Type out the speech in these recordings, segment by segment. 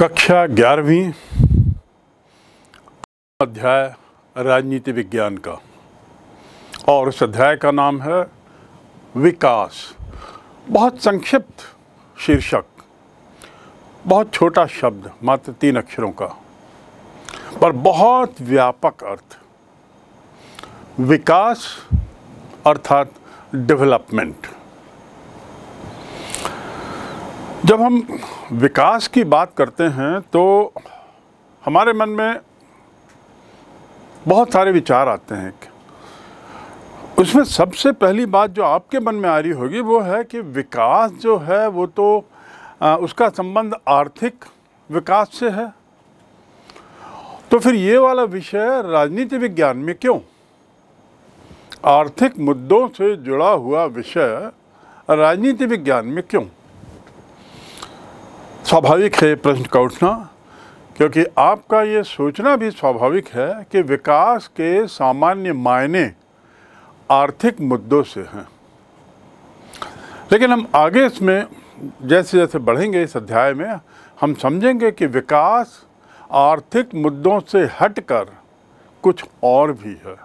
कक्षा ग्यारहवीं अध्याय राजनीति विज्ञान का और उस अध्याय का नाम है विकास बहुत संक्षिप्त शीर्षक बहुत छोटा शब्द मात्र तीन अक्षरों का पर बहुत व्यापक अर्थ विकास अर्थात डेवलपमेंट जब हम विकास की बात करते हैं तो हमारे मन में बहुत सारे विचार आते हैं उसमें सबसे पहली बात जो आपके मन में आ रही होगी वो है कि विकास जो है वो तो आ, उसका संबंध आर्थिक विकास से है तो फिर ये वाला विषय राजनीति विज्ञान में क्यों आर्थिक मुद्दों से जुड़ा हुआ विषय राजनीति विज्ञान में क्यों स्वाभाविक है प्रश्न का उठना क्योंकि आपका ये सोचना भी स्वाभाविक है कि विकास के सामान्य मायने आर्थिक मुद्दों से हैं लेकिन हम आगे इसमें जैसे जैसे बढ़ेंगे इस अध्याय में हम समझेंगे कि विकास आर्थिक मुद्दों से हटकर कुछ और भी है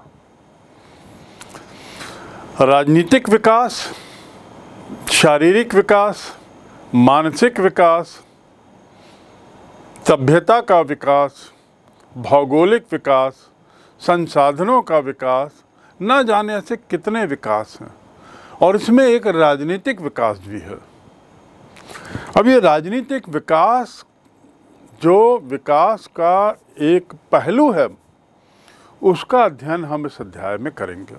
राजनीतिक विकास शारीरिक विकास मानसिक विकास सभ्यता का विकास भौगोलिक विकास संसाधनों का विकास न जाने से कितने विकास हैं और इसमें एक राजनीतिक विकास भी है अब ये राजनीतिक विकास जो विकास का एक पहलू है उसका अध्ययन हम इस अध्याय में करेंगे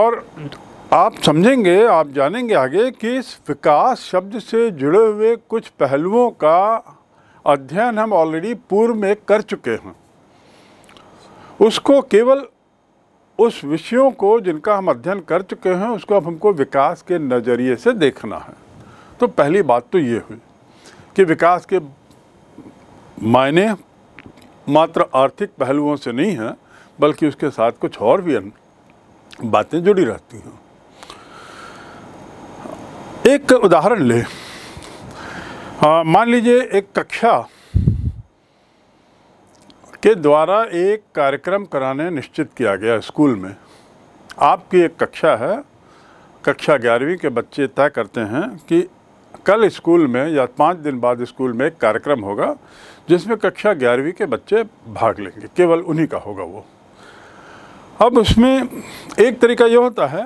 और आप समझेंगे आप जानेंगे आगे कि इस विकास शब्द से जुड़े हुए कुछ पहलुओं का अध्ययन हम ऑलरेडी पूर्व में कर चुके हैं उसको केवल उस विषयों को जिनका हम अध्ययन कर चुके हैं उसको अब हमको विकास के नज़रिए से देखना है तो पहली बात तो ये हुई कि विकास के मायने मात्र आर्थिक पहलुओं से नहीं हैं बल्कि उसके साथ कुछ और भी बातें जुड़ी रहती हैं एक उदाहरण लें हाँ, मान लीजिए एक कक्षा के द्वारा एक कार्यक्रम कराने निश्चित किया गया स्कूल में आपकी एक कक्षा है कक्षा ग्यारहवीं के बच्चे तय करते हैं कि कल स्कूल में या पाँच दिन बाद स्कूल में एक कार्यक्रम होगा जिसमें कक्षा ग्यारहवीं के बच्चे भाग लेंगे केवल उन्हीं का होगा वो अब उसमें एक तरीका ये होता है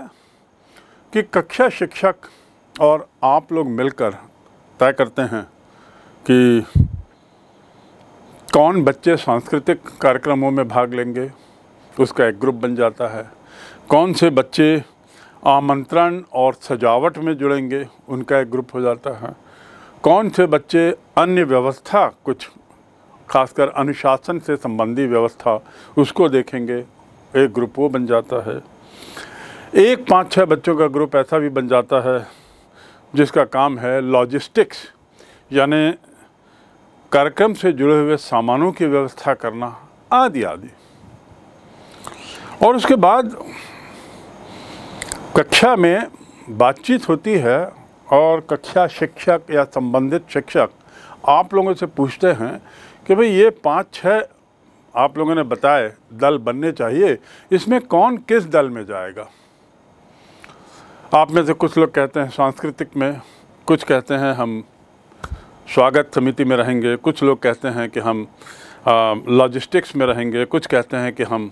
कि कक्षा शिक्षक और आप लोग मिलकर तय करते हैं कि कौन बच्चे सांस्कृतिक कार्यक्रमों में भाग लेंगे उसका एक ग्रुप बन जाता है कौन से बच्चे आमंत्रण और सजावट में जुड़ेंगे उनका एक ग्रुप हो जाता है कौन से बच्चे अन्य व्यवस्था कुछ खासकर अनुशासन से संबंधी व्यवस्था उसको देखेंगे एक ग्रुप वो बन जाता है एक पाँच छः बच्चों का ग्रुप ऐसा भी बन जाता है जिसका काम है लॉजिस्टिक्स यानी कार्यक्रम से जुड़े हुए सामानों की व्यवस्था करना आदि आदि और उसके बाद कक्षा में बातचीत होती है और कक्षा शिक्षक या संबंधित शिक्षक आप लोगों से पूछते हैं कि भाई ये पाँच छः आप लोगों ने बताए दल बनने चाहिए इसमें कौन किस दल में जाएगा आप में से कुछ लोग कहते हैं सांस्कृतिक में कुछ कहते हैं हम स्वागत समिति में रहेंगे कुछ लोग कहते हैं कि हम लॉजिस्टिक्स में रहेंगे कुछ कहते हैं कि हम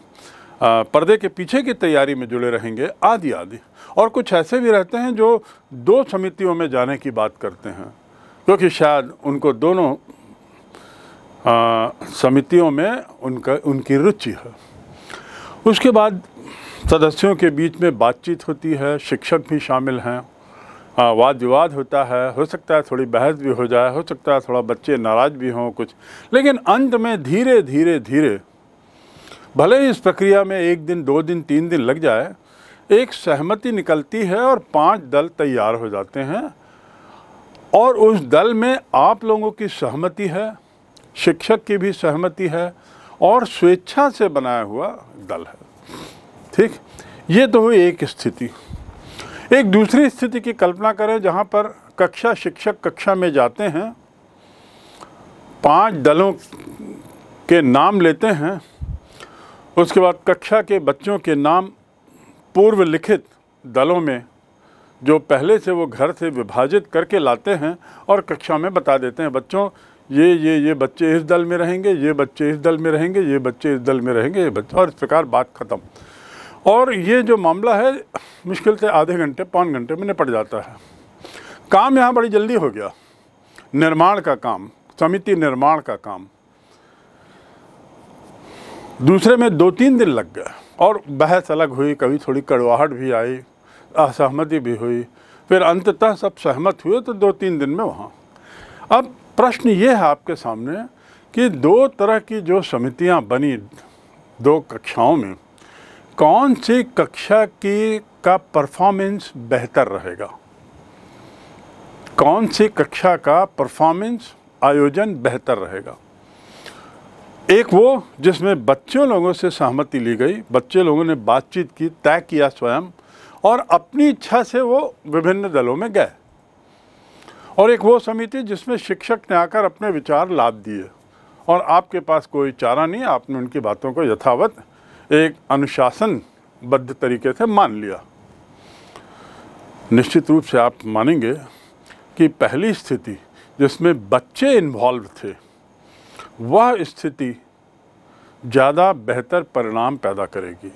आ, पर्दे के पीछे की तैयारी में जुड़े रहेंगे आदि आदि और कुछ ऐसे भी रहते हैं जो दो समितियों में जाने की बात करते हैं क्योंकि शायद उनको दोनों समितियों में उनका उनकी रुचि है उसके बाद सदस्यों के बीच में बातचीत होती है शिक्षक भी शामिल हैं वाद विवाद होता है हो सकता है थोड़ी बहस भी हो जाए हो सकता है थोड़ा बच्चे नाराज़ भी हों कुछ लेकिन अंत में धीरे धीरे धीरे भले ही इस प्रक्रिया में एक दिन दो दिन तीन दिन लग जाए एक सहमति निकलती है और पांच दल तैयार हो जाते हैं और उस दल में आप लोगों की सहमति है शिक्षक की भी सहमति है और स्वेच्छा से बनाया हुआ दल है ठीक ये तो हुई एक स्थिति एक दूसरी स्थिति की कल्पना करें जहाँ पर कक्षा शिक्षक कक्षा में जाते हैं पांच दलों के नाम लेते हैं उसके बाद कक्षा के बच्चों के नाम पूर्व लिखित दलों में जो पहले से वो घर से विभाजित करके लाते हैं और कक्षा में बता देते हैं बच्चों ये ये ये बच्चे इस दल में रहेंगे ये बच्चे इस दल में रहेंगे ये बच्चे इस दल में रहेंगे ये बच्चे और इस प्रकार बात ख़त्म और ये जो मामला है मुश्किल से आधे घंटे पौन घंटे में निपट जाता है काम यहाँ बड़ी जल्दी हो गया निर्माण का काम समिति निर्माण का काम दूसरे में दो तीन दिन लग गए और बहस अलग हुई कभी थोड़ी कड़वाहट भी आई असहमति भी हुई फिर अंततः सब सहमत हुए तो दो तीन दिन में वहाँ अब प्रश्न ये है आपके सामने कि दो तरह की जो समितियाँ बनी दो कक्षाओं में कौन से कक्षा के का परफॉर्मेंस बेहतर रहेगा कौन से कक्षा का परफॉर्मेंस आयोजन बेहतर रहेगा एक वो जिसमें बच्चों लोगों से सहमति ली गई बच्चे लोगों ने बातचीत की तय किया स्वयं और अपनी इच्छा से वो विभिन्न दलों में गए और एक वो समिति जिसमें शिक्षक ने आकर अपने विचार लाभ दिए और आपके पास कोई चारा नहीं आपने उनकी बातों को यथावत एक अनुशासनबद्ध तरीके से मान लिया निश्चित रूप से आप मानेंगे कि पहली स्थिति जिसमें बच्चे इन्वॉल्व थे वह स्थिति ज़्यादा बेहतर परिणाम पैदा करेगी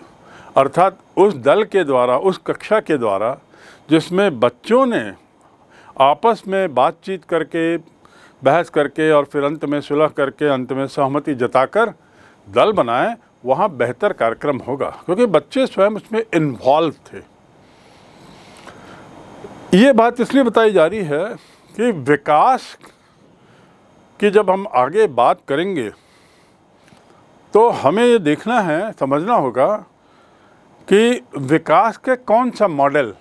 अर्थात उस दल के द्वारा उस कक्षा के द्वारा जिसमें बच्चों ने आपस में बातचीत करके बहस करके और फिर अंत में सुलह करके अंत में सहमति जताकर दल बनाए वहाँ बेहतर कार्यक्रम होगा क्योंकि बच्चे स्वयं उसमें इन्वॉल्व थे ये बात इसलिए बताई जा रही है कि विकास की जब हम आगे बात करेंगे तो हमें ये देखना है समझना होगा कि विकास के कौन सा मॉडल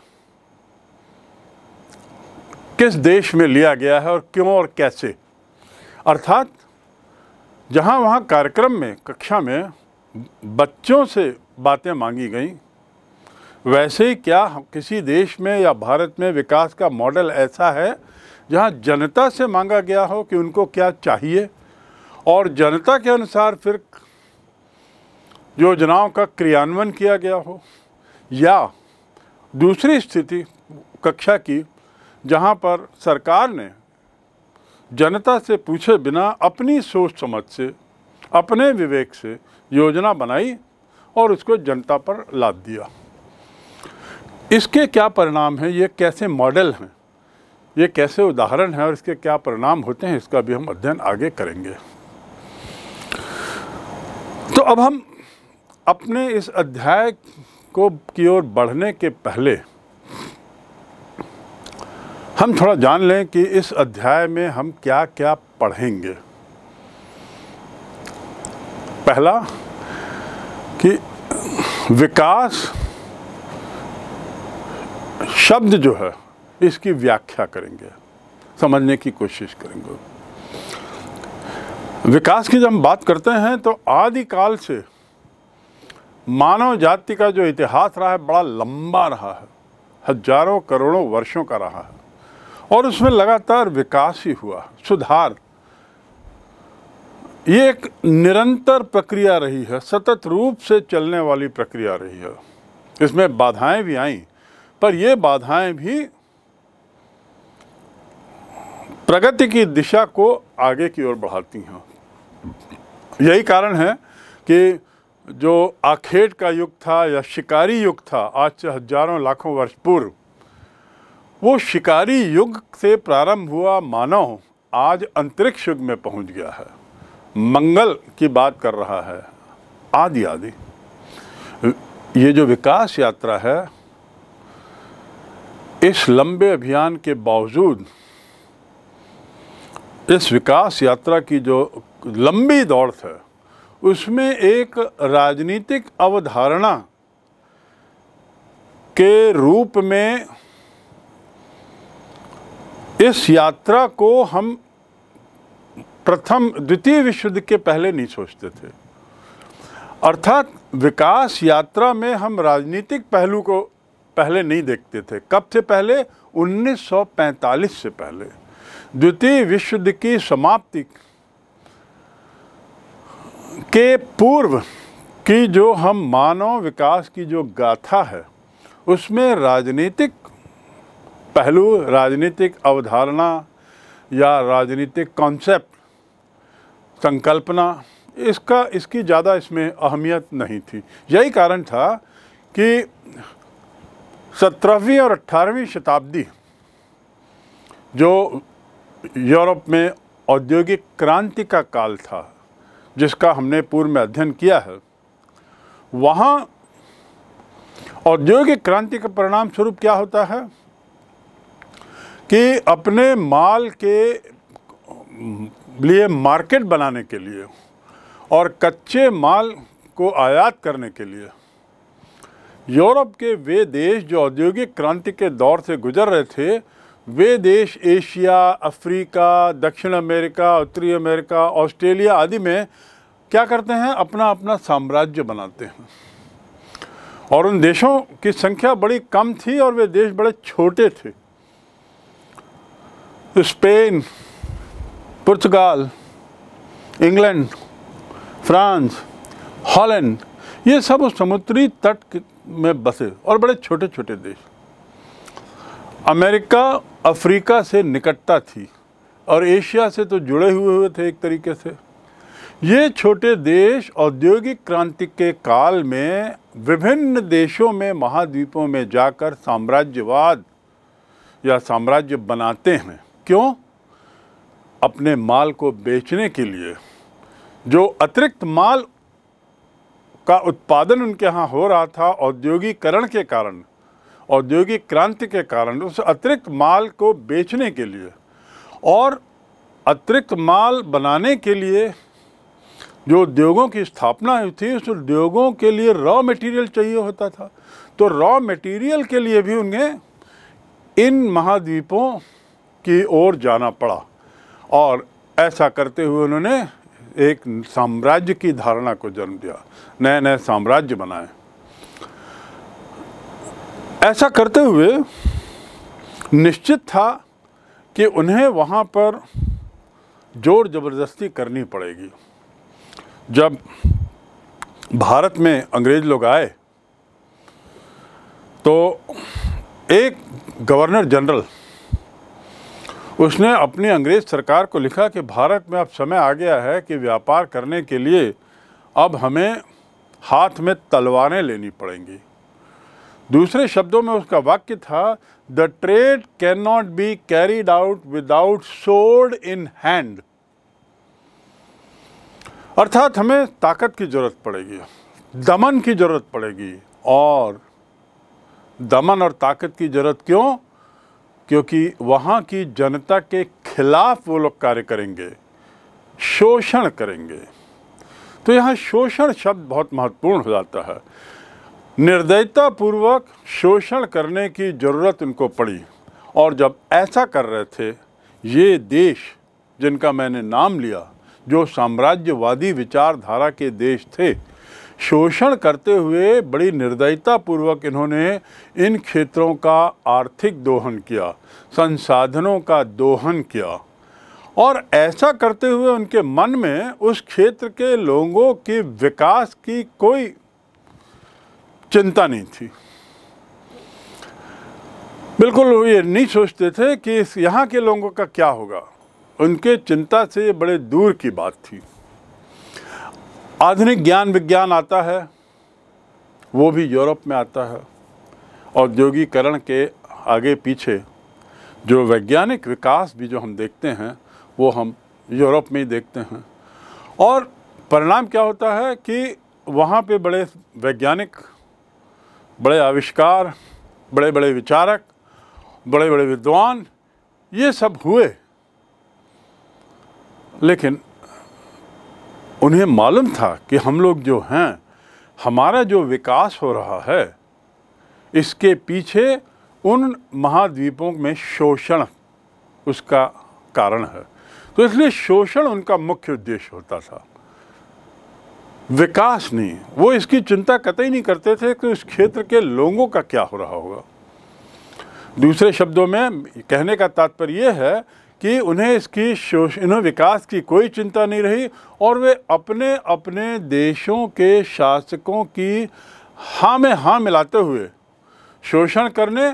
किस देश में लिया गया है और क्यों और कैसे अर्थात जहाँ वहाँ कार्यक्रम में कक्षा में बच्चों से बातें मांगी गई वैसे ही क्या किसी देश में या भारत में विकास का मॉडल ऐसा है जहां जनता से मांगा गया हो कि उनको क्या चाहिए और जनता के अनुसार फिर योजनाओं का क्रियान्वयन किया गया हो या दूसरी स्थिति कक्षा की जहां पर सरकार ने जनता से पूछे बिना अपनी सोच समझ से अपने विवेक से योजना बनाई और उसको जनता पर लाद दिया इसके क्या परिणाम हैं ये कैसे मॉडल हैं ये कैसे उदाहरण हैं और इसके क्या परिणाम होते हैं इसका भी हम अध्ययन आगे करेंगे तो अब हम अपने इस अध्याय को की ओर बढ़ने के पहले हम थोड़ा जान लें कि इस अध्याय में हम क्या क्या पढ़ेंगे पहला कि विकास शब्द जो है इसकी व्याख्या करेंगे समझने की कोशिश करेंगे विकास की जब हम बात करते हैं तो आदिकाल से मानव जाति का जो इतिहास रहा है बड़ा लंबा रहा है हजारों करोड़ों वर्षों का रहा है और उसमें लगातार विकास ही हुआ सुधार ये एक निरंतर प्रक्रिया रही है सतत रूप से चलने वाली प्रक्रिया रही है इसमें बाधाएं भी आई पर ये बाधाएं भी प्रगति की दिशा को आगे की ओर बढ़ाती हैं यही कारण है कि जो आखेट का युग था या शिकारी युग था आज से हजारों लाखों वर्ष पूर्व वो शिकारी युग से प्रारंभ हुआ मानव आज अंतरिक्ष युग में पहुंच गया है मंगल की बात कर रहा है आदि आदि ये जो विकास यात्रा है इस लंबे अभियान के बावजूद इस विकास यात्रा की जो लंबी दौड़ है उसमें एक राजनीतिक अवधारणा के रूप में इस यात्रा को हम प्रथम द्वितीय विश्व युद्ध के पहले नहीं सोचते थे अर्थात विकास यात्रा में हम राजनीतिक पहलू को पहले नहीं देखते थे कब से पहले 1945 से पहले द्वितीय विश्व युद्ध की समाप्ति के पूर्व की जो हम मानव विकास की जो गाथा है उसमें राजनीतिक पहलू राजनीतिक अवधारणा या राजनीतिक कॉन्सेप्ट संकल्पना इसका इसकी ज़्यादा इसमें अहमियत नहीं थी यही कारण था कि सत्रहवीं और अट्ठारहवीं शताब्दी जो यूरोप में औद्योगिक क्रांति का काल था जिसका हमने पूर्व में अध्ययन किया है वहाँ औद्योगिक क्रांति का परिणाम स्वरूप क्या होता है कि अपने माल के लिए मार्केट बनाने के लिए और कच्चे माल को आयात करने के लिए यूरोप के वे देश जो औद्योगिक क्रांति के दौर से गुजर रहे थे वे देश एशिया अफ्रीका दक्षिण अमेरिका उत्तरी अमेरिका ऑस्ट्रेलिया आदि में क्या करते हैं अपना अपना साम्राज्य बनाते हैं और उन देशों की संख्या बड़ी कम थी और वे देश बड़े छोटे थे स्पेन पुर्तगाल इंग्लैंड फ्रांस हॉलैंड ये सब समुद्री तट में बसे और बड़े छोटे छोटे देश अमेरिका अफ्रीका से निकटता थी और एशिया से तो जुड़े हुए हुए थे एक तरीके से ये छोटे देश औद्योगिक क्रांति के काल में विभिन्न देशों में महाद्वीपों में जाकर साम्राज्यवाद या साम्राज्य बनाते हैं क्यों अपने माल को बेचने के लिए जो अतिरिक्त माल का उत्पादन उनके यहाँ हो रहा था औद्योगिकरण के कारण औद्योगिक क्रांति के कारण उस अतिरिक्त माल को बेचने के लिए और अतिरिक्त माल बनाने के लिए जो उद्योगों की स्थापना हुई थी उस उद्योगों के लिए रॉ मटेरियल चाहिए होता था तो रॉ मटेरियल के लिए भी उन्हें इन महाद्वीपों की ओर जाना पड़ा और ऐसा करते हुए उन्होंने एक साम्राज्य की धारणा को जन्म दिया नए नए साम्राज्य बनाए ऐसा करते हुए निश्चित था कि उन्हें वहाँ पर जोर ज़बरदस्ती करनी पड़ेगी जब भारत में अंग्रेज़ लोग आए तो एक गवर्नर जनरल उसने अपनी अंग्रेज़ सरकार को लिखा कि भारत में अब समय आ गया है कि व्यापार करने के लिए अब हमें हाथ में तलवारें लेनी पड़ेंगी दूसरे शब्दों में उसका वाक्य था the trade can not be carried out without sword in hand अर्थात हमें ताकत की जरूरत पड़ेगी दमन की जरूरत पड़ेगी और दमन और ताकत की जरूरत क्यों क्योंकि वहाँ की जनता के खिलाफ वो लोग कार्य करेंगे शोषण करेंगे तो यहाँ शोषण शब्द बहुत महत्वपूर्ण हो जाता है निर्दयतापूर्वक शोषण करने की ज़रूरत उनको पड़ी और जब ऐसा कर रहे थे ये देश जिनका मैंने नाम लिया जो साम्राज्यवादी विचारधारा के देश थे शोषण करते हुए बड़ी निर्दयतापूर्वक इन्होंने इन क्षेत्रों का आर्थिक दोहन किया संसाधनों का दोहन किया और ऐसा करते हुए उनके मन में उस क्षेत्र के लोगों के विकास की कोई चिंता नहीं थी बिल्कुल वो ये नहीं सोचते थे कि इस यहाँ के लोगों का क्या होगा उनके चिंता से ये बड़े दूर की बात थी आधुनिक ज्ञान विज्ञान आता है वो भी यूरोप में आता है औद्योगिकरण के आगे पीछे जो वैज्ञानिक विकास भी जो हम देखते हैं वो हम यूरोप में ही देखते हैं और परिणाम क्या होता है कि वहाँ पे बड़े वैज्ञानिक बड़े आविष्कार बड़े बड़े विचारक बड़े बड़े विद्वान ये सब हुए लेकिन उन्हें मालूम था कि हम लोग जो हैं हमारा जो विकास हो रहा है इसके पीछे उन महाद्वीपों में शोषण उसका कारण है तो इसलिए शोषण उनका मुख्य उद्देश्य होता था विकास नहीं वो इसकी चिंता कतई नहीं करते थे कि उस क्षेत्र के लोगों का क्या हो रहा होगा दूसरे शब्दों में कहने का तात्पर्य यह है कि उन्हें इसकी शोषण विकास की कोई चिंता नहीं रही और वे अपने अपने देशों के शासकों की हाँ में हाँ मिलाते हुए शोषण करने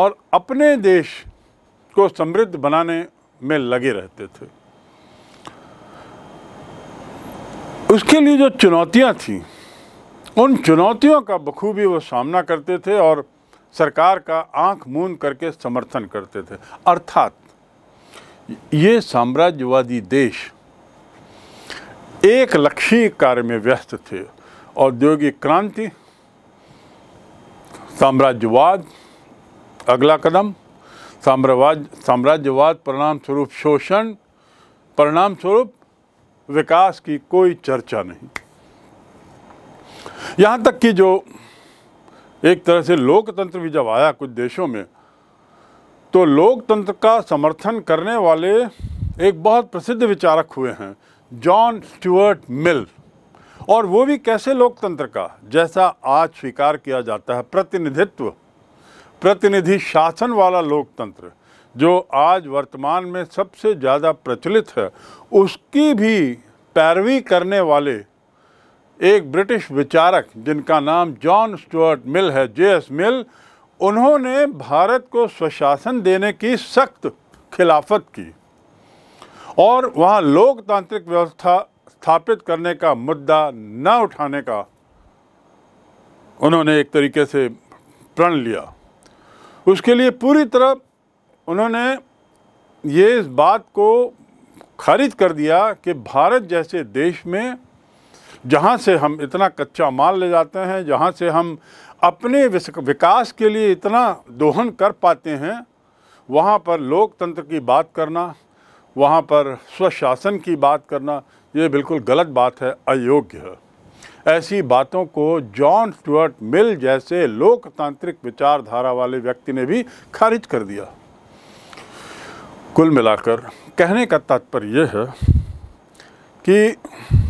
और अपने देश को समृद्ध बनाने में लगे रहते थे उसके लिए जो चुनौतियाँ थीं उन चुनौतियों का बखूबी वो सामना करते थे और सरकार का आंख मून करके समर्थन करते थे अर्थात ये साम्राज्यवादी देश एक लक्ष्य कार्य में व्यस्त थे औद्योगिक क्रांति साम्राज्यवाद अगला कदम साम्राज्यवाद साम्राज्यवाद परिणाम स्वरूप शोषण परिणाम स्वरूप विकास की कोई चर्चा नहीं यहाँ तक कि जो एक तरह से लोकतंत्र भी जब आया कुछ देशों में तो लोकतंत्र का समर्थन करने वाले एक बहुत प्रसिद्ध विचारक हुए हैं जॉन स्टुअर्ट मिल और वो भी कैसे लोकतंत्र का जैसा आज स्वीकार किया जाता है प्रतिनिधित्व प्रतिनिधि शासन वाला लोकतंत्र जो आज वर्तमान में सबसे ज़्यादा प्रचलित है उसकी भी पैरवी करने वाले एक ब्रिटिश विचारक जिनका नाम जॉन स्टुअर्ट मिल है जे एस मिल उन्होंने भारत को स्वशासन देने की सख्त खिलाफत की और वहाँ लोकतांत्रिक व्यवस्था स्थापित करने का मुद्दा न उठाने का उन्होंने एक तरीके से प्रण लिया उसके लिए पूरी तरह उन्होंने ये इस बात को खारिज कर दिया कि भारत जैसे देश में जहाँ से हम इतना कच्चा माल ले जाते हैं जहाँ से हम अपने विकास के लिए इतना दोहन कर पाते हैं वहाँ पर लोकतंत्र की बात करना वहाँ पर स्वशासन की बात करना ये बिल्कुल गलत बात है अयोग्य है ऐसी बातों को जॉन स्टुअर्ट मिल जैसे लोकतांत्रिक विचारधारा वाले व्यक्ति ने भी खारिज कर दिया कुल मिलाकर कहने का तात्पर्य यह है कि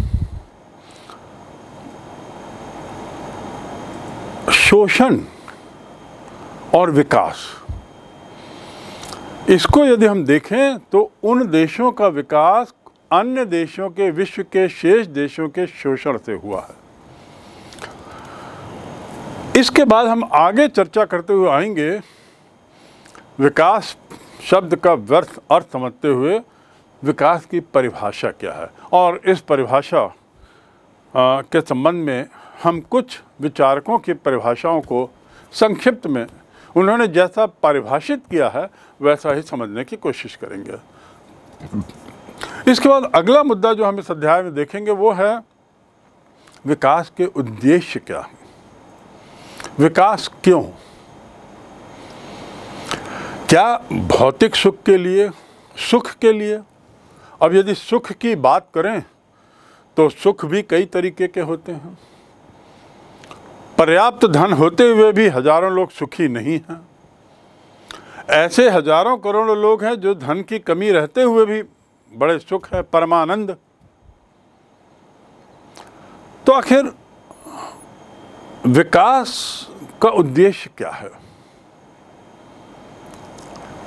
शोषण और विकास इसको यदि हम देखें तो उन देशों का विकास अन्य देशों के विश्व के शेष देशों के शोषण से हुआ है इसके बाद हम आगे चर्चा करते हुए आएंगे विकास शब्द का व्यर्थ अर्थ समझते हुए विकास की परिभाषा क्या है और इस परिभाषा के संबंध में हम कुछ विचारकों की परिभाषाओं को संक्षिप्त में उन्होंने जैसा परिभाषित किया है वैसा ही समझने की कोशिश करेंगे इसके बाद अगला मुद्दा जो हम इस अध्याय में देखेंगे वो है विकास के उद्देश्य क्या है विकास क्यों क्या भौतिक सुख के लिए सुख के लिए अब यदि सुख की बात करें तो सुख भी कई तरीके के होते हैं पर्याप्त धन होते हुए भी हजारों लोग सुखी नहीं हैं ऐसे हजारों करोड़ लोग हैं जो धन की कमी रहते हुए भी बड़े सुख है परमानंद तो आखिर विकास का उद्देश्य क्या है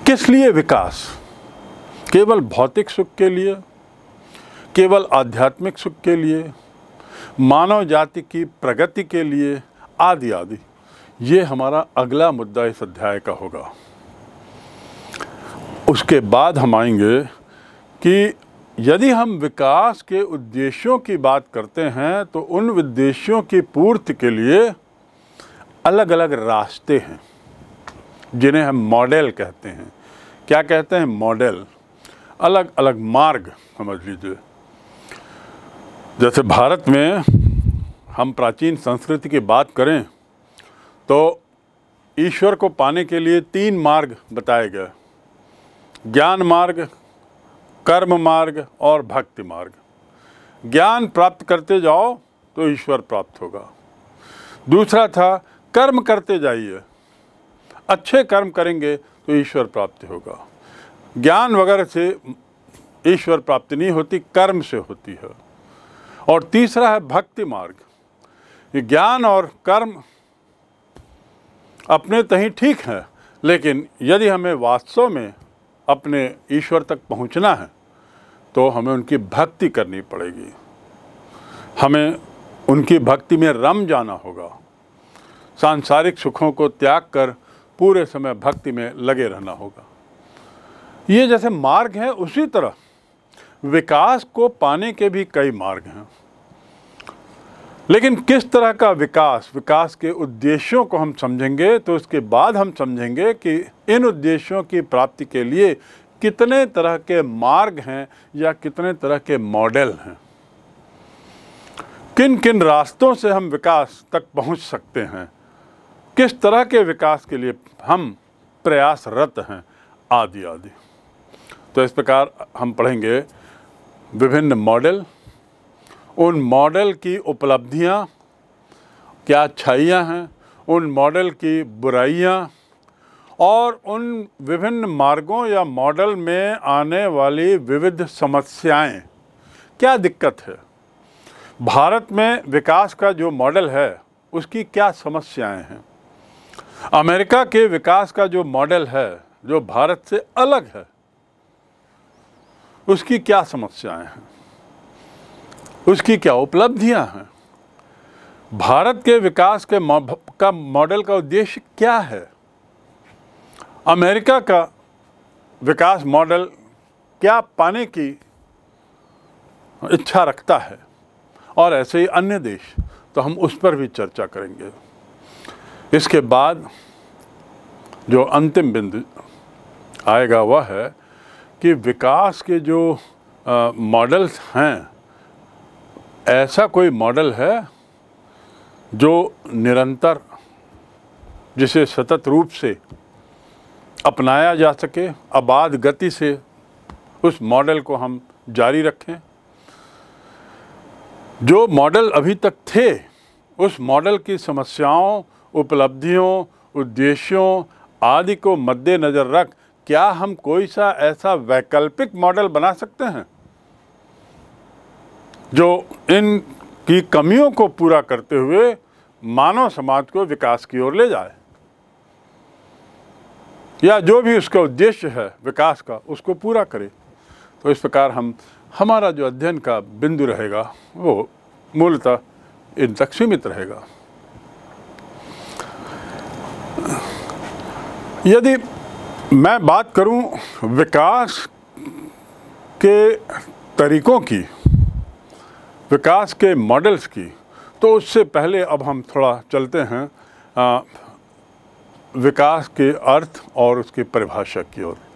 किस लिए विकास केवल भौतिक सुख के लिए केवल आध्यात्मिक सुख के लिए मानव जाति की प्रगति के लिए आदि आदि ये हमारा अगला मुद्दा इस अध्याय का होगा उसके बाद हम आएंगे कि यदि हम विकास के उद्देश्यों की बात करते हैं तो उन उद्देश्यों की पूर्ति के लिए अलग अलग रास्ते हैं जिन्हें हम मॉडल कहते हैं क्या कहते हैं मॉडल अलग अलग मार्ग समझ लीजिए जैसे भारत में हम प्राचीन संस्कृति की बात करें तो ईश्वर को पाने के लिए तीन मार्ग बताए गए ज्ञान मार्ग कर्म मार्ग और भक्ति मार्ग ज्ञान प्राप्त करते जाओ तो ईश्वर प्राप्त होगा दूसरा था कर्म करते जाइए अच्छे कर्म करेंगे तो ईश्वर प्राप्ति होगा ज्ञान वगैरह से ईश्वर प्राप्ति नहीं होती कर्म से होती है और तीसरा है भक्ति मार्ग कि ज्ञान और कर्म अपने तहीं ठीक है लेकिन यदि हमें वास्तव में अपने ईश्वर तक पहुंचना है तो हमें उनकी भक्ति करनी पड़ेगी हमें उनकी भक्ति में रम जाना होगा सांसारिक सुखों को त्याग कर पूरे समय भक्ति में लगे रहना होगा ये जैसे मार्ग हैं उसी तरह विकास को पाने के भी कई मार्ग हैं लेकिन किस तरह का विकास विकास के उद्देश्यों को हम समझेंगे तो उसके बाद हम समझेंगे कि इन उद्देश्यों की प्राप्ति के लिए कितने तरह के मार्ग हैं या कितने तरह के मॉडल हैं किन किन रास्तों से हम विकास तक पहुंच सकते हैं किस तरह के विकास के लिए हम प्रयासरत हैं आदि आदि तो इस प्रकार हम पढ़ेंगे विभिन्न मॉडल उन मॉडल की उपलब्धियां क्या अच्छाइयाँ हैं उन मॉडल की बुराइयां और उन विभिन्न मार्गों या मॉडल में आने वाली विविध समस्याएं क्या दिक्कत है भारत में विकास का जो मॉडल है उसकी क्या समस्याएं हैं अमेरिका के विकास का जो मॉडल है जो भारत से अलग है उसकी क्या समस्याएं हैं उसकी क्या उपलब्धियां हैं भारत के विकास के का मॉडल का उद्देश्य क्या है अमेरिका का विकास मॉडल क्या पाने की इच्छा रखता है और ऐसे ही अन्य देश तो हम उस पर भी चर्चा करेंगे इसके बाद जो अंतिम बिंदु आएगा वह है कि विकास के जो मॉडल्स हैं ऐसा कोई मॉडल है जो निरंतर जिसे सतत रूप से अपनाया जा सके आबाद गति से उस मॉडल को हम जारी रखें जो मॉडल अभी तक थे उस मॉडल की समस्याओं उपलब्धियों उद्देश्यों आदि को मद्देनज़र रख क्या हम कोई सा ऐसा वैकल्पिक मॉडल बना सकते हैं जो इन की कमियों को पूरा करते हुए मानव समाज को विकास की ओर ले जाए या जो भी उसका उद्देश्य है विकास का उसको पूरा करे तो इस प्रकार हम हमारा जो अध्ययन का बिंदु रहेगा वो मूलतः इन तक सीमित रहेगा यदि मैं बात करूं विकास के तरीकों की विकास के मॉडल्स की तो उससे पहले अब हम थोड़ा चलते हैं आ, विकास के अर्थ और उसकी परिभाषा की ओर